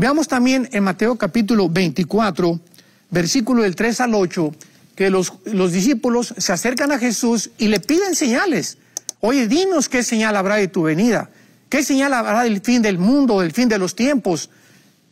Veamos también en Mateo capítulo 24, versículo del 3 al 8, que los, los discípulos se acercan a Jesús y le piden señales. Oye, dinos qué señal habrá de tu venida, qué señal habrá del fin del mundo, del fin de los tiempos.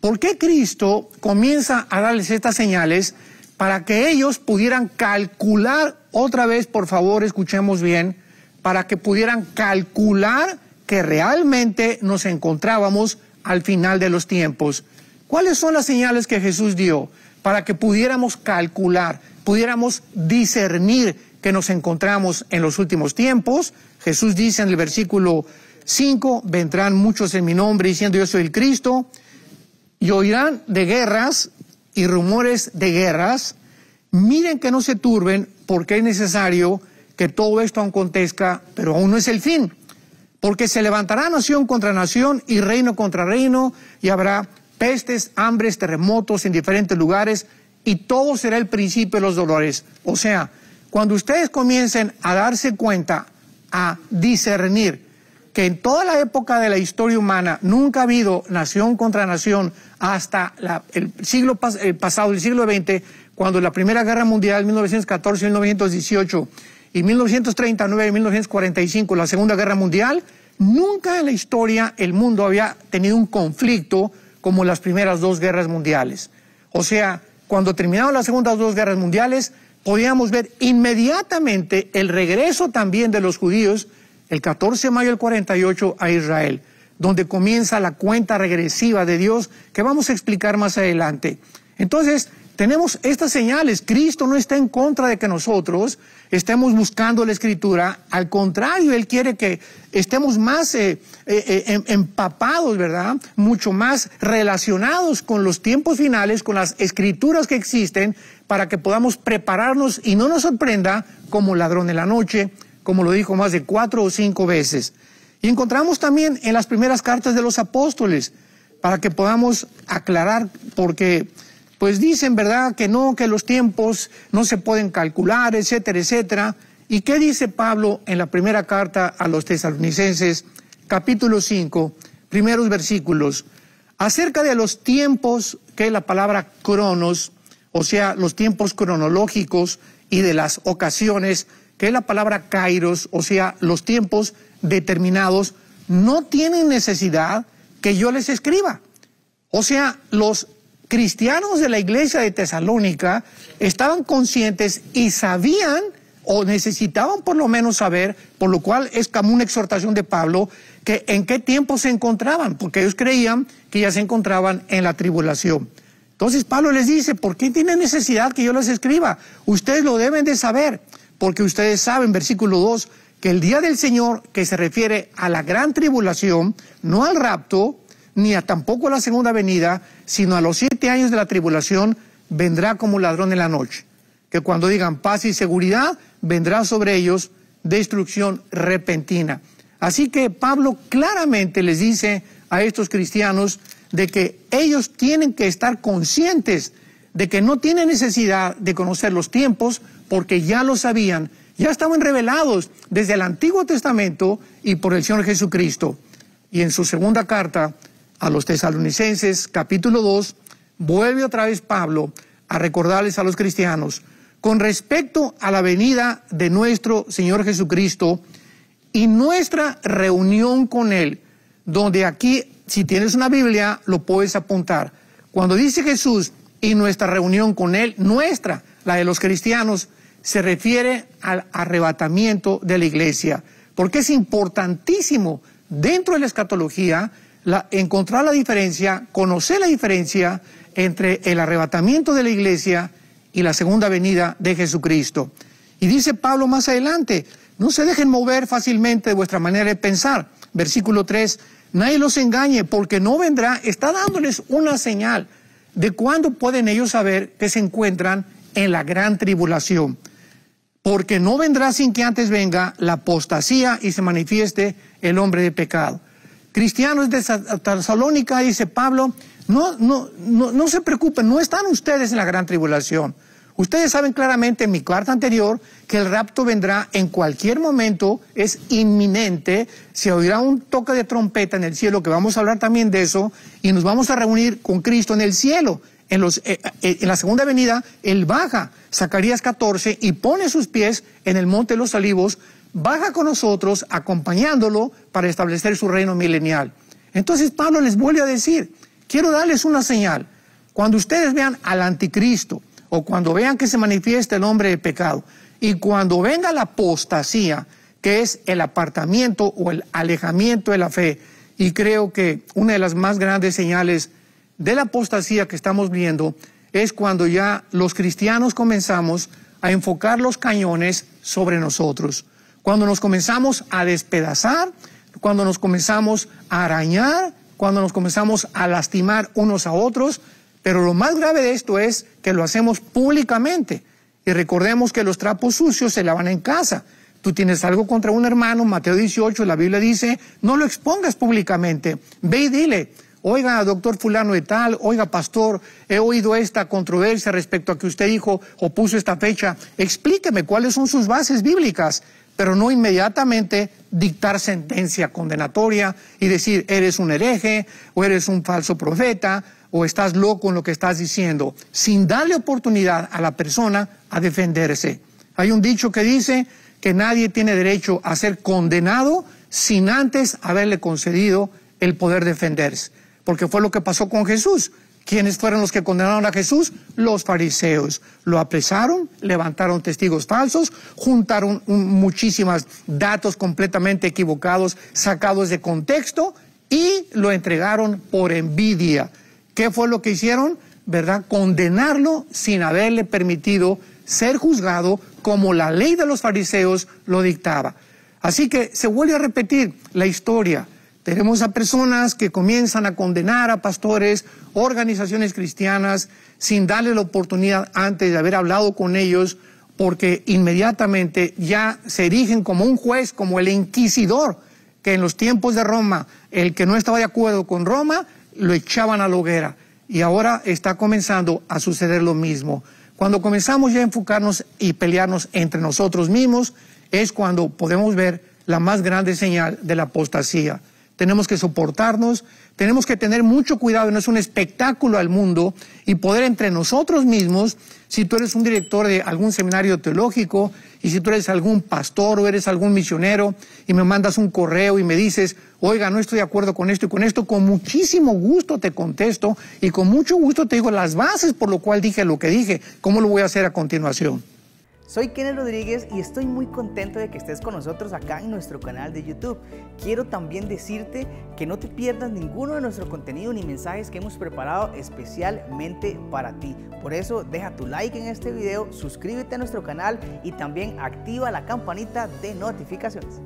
¿Por qué Cristo comienza a darles estas señales para que ellos pudieran calcular, otra vez por favor escuchemos bien, para que pudieran calcular que realmente nos encontrábamos al final de los tiempos, ¿cuáles son las señales que Jesús dio para que pudiéramos calcular, pudiéramos discernir que nos encontramos en los últimos tiempos? Jesús dice en el versículo 5, vendrán muchos en mi nombre diciendo yo soy el Cristo, y oirán de guerras y rumores de guerras. Miren que no se turben porque es necesario que todo esto acontezca, pero aún no es el fin porque se levantará nación contra nación y reino contra reino, y habrá pestes, hambres, terremotos en diferentes lugares, y todo será el principio de los dolores. O sea, cuando ustedes comiencen a darse cuenta, a discernir que en toda la época de la historia humana nunca ha habido nación contra nación hasta el siglo pasado, el siglo XX, cuando la Primera Guerra Mundial, 1914-1918, y 1939 y 1945, la Segunda Guerra Mundial, nunca en la historia el mundo había tenido un conflicto como las primeras dos guerras mundiales. O sea, cuando terminaron las segundas dos guerras mundiales, podíamos ver inmediatamente el regreso también de los judíos el 14 de mayo del 48 a Israel, donde comienza la cuenta regresiva de Dios que vamos a explicar más adelante. Entonces, tenemos estas señales. Cristo no está en contra de que nosotros estemos buscando la escritura. Al contrario, Él quiere que estemos más eh, eh, eh, em, empapados, ¿verdad? Mucho más relacionados con los tiempos finales, con las escrituras que existen, para que podamos prepararnos y no nos sorprenda como ladrón en la noche, como lo dijo más de cuatro o cinco veces. Y encontramos también en las primeras cartas de los apóstoles, para que podamos aclarar, porque pues dicen, ¿verdad?, que no, que los tiempos no se pueden calcular, etcétera, etcétera. ¿Y qué dice Pablo en la primera carta a los tesalonicenses, capítulo 5, primeros versículos? Acerca de los tiempos, que es la palabra cronos, o sea, los tiempos cronológicos y de las ocasiones, que es la palabra kairos, o sea, los tiempos determinados, no tienen necesidad que yo les escriba. O sea, los cristianos de la iglesia de Tesalónica estaban conscientes y sabían o necesitaban por lo menos saber, por lo cual es como una exhortación de Pablo, que en qué tiempo se encontraban, porque ellos creían que ya se encontraban en la tribulación. Entonces Pablo les dice, ¿por qué tienen necesidad que yo les escriba? Ustedes lo deben de saber, porque ustedes saben, versículo 2, que el día del Señor, que se refiere a la gran tribulación, no al rapto, ni a tampoco a la segunda venida, sino a los siete años de la tribulación, vendrá como ladrón en la noche. Que cuando digan paz y seguridad, vendrá sobre ellos destrucción repentina. Así que Pablo claramente les dice a estos cristianos de que ellos tienen que estar conscientes de que no tienen necesidad de conocer los tiempos porque ya lo sabían, ya estaban revelados desde el Antiguo Testamento y por el Señor Jesucristo. Y en su segunda carta, a los tesalonicenses capítulo 2, vuelve otra vez Pablo a recordarles a los cristianos, con respecto a la venida de nuestro Señor Jesucristo y nuestra reunión con Él, donde aquí, si tienes una Biblia, lo puedes apuntar. Cuando dice Jesús y nuestra reunión con Él, nuestra, la de los cristianos, se refiere al arrebatamiento de la iglesia, porque es importantísimo dentro de la escatología encontrar la diferencia, conocer la diferencia entre el arrebatamiento de la iglesia y la segunda venida de Jesucristo. Y dice Pablo más adelante, no se dejen mover fácilmente de vuestra manera de pensar. Versículo 3, nadie los engañe porque no vendrá, está dándoles una señal de cuándo pueden ellos saber que se encuentran en la gran tribulación. Porque no vendrá sin que antes venga la apostasía y se manifieste el hombre de pecado cristianos de Tesalónica, dice Pablo, no, no, no, no se preocupen, no están ustedes en la gran tribulación. Ustedes saben claramente en mi carta anterior que el rapto vendrá en cualquier momento, es inminente, se oirá un toque de trompeta en el cielo, que vamos a hablar también de eso, y nos vamos a reunir con Cristo en el cielo. En, los, eh, eh, en la segunda venida, Él baja, Zacarías 14, y pone sus pies en el monte de los olivos, baja con nosotros, acompañándolo para establecer su reino milenial. Entonces Pablo les vuelve a decir, quiero darles una señal. Cuando ustedes vean al anticristo o cuando vean que se manifiesta el hombre de pecado y cuando venga la apostasía, que es el apartamiento o el alejamiento de la fe, y creo que una de las más grandes señales de la apostasía que estamos viendo es cuando ya los cristianos comenzamos a enfocar los cañones sobre nosotros. Cuando nos comenzamos a despedazar, cuando nos comenzamos a arañar, cuando nos comenzamos a lastimar unos a otros, pero lo más grave de esto es que lo hacemos públicamente. Y recordemos que los trapos sucios se lavan en casa. Tú tienes algo contra un hermano, Mateo 18, la Biblia dice, no lo expongas públicamente, ve y dile, oiga, doctor fulano de tal, oiga, pastor, he oído esta controversia respecto a que usted dijo o puso esta fecha, explíqueme cuáles son sus bases bíblicas, pero no inmediatamente dictar sentencia condenatoria y decir, eres un hereje o eres un falso profeta o estás loco en lo que estás diciendo, sin darle oportunidad a la persona a defenderse. Hay un dicho que dice que nadie tiene derecho a ser condenado sin antes haberle concedido el poder defenderse porque fue lo que pasó con Jesús. ¿Quiénes fueron los que condenaron a Jesús? Los fariseos. Lo apresaron, levantaron testigos falsos, juntaron muchísimas datos completamente equivocados, sacados de contexto, y lo entregaron por envidia. ¿Qué fue lo que hicieron? ¿Verdad? Condenarlo sin haberle permitido ser juzgado como la ley de los fariseos lo dictaba. Así que se vuelve a repetir la historia tenemos a personas que comienzan a condenar a pastores, organizaciones cristianas, sin darle la oportunidad antes de haber hablado con ellos, porque inmediatamente ya se erigen como un juez, como el inquisidor, que en los tiempos de Roma, el que no estaba de acuerdo con Roma, lo echaban a la hoguera. Y ahora está comenzando a suceder lo mismo. Cuando comenzamos ya a enfocarnos y pelearnos entre nosotros mismos, es cuando podemos ver la más grande señal de la apostasía tenemos que soportarnos, tenemos que tener mucho cuidado, no es un espectáculo al mundo y poder entre nosotros mismos, si tú eres un director de algún seminario teológico y si tú eres algún pastor o eres algún misionero y me mandas un correo y me dices, oiga, no estoy de acuerdo con esto y con esto, con muchísimo gusto te contesto y con mucho gusto te digo las bases por lo cual dije lo que dije, cómo lo voy a hacer a continuación. Soy Kenneth Rodríguez y estoy muy contento de que estés con nosotros acá en nuestro canal de YouTube. Quiero también decirte que no te pierdas ninguno de nuestro contenido ni mensajes que hemos preparado especialmente para ti. Por eso deja tu like en este video, suscríbete a nuestro canal y también activa la campanita de notificaciones.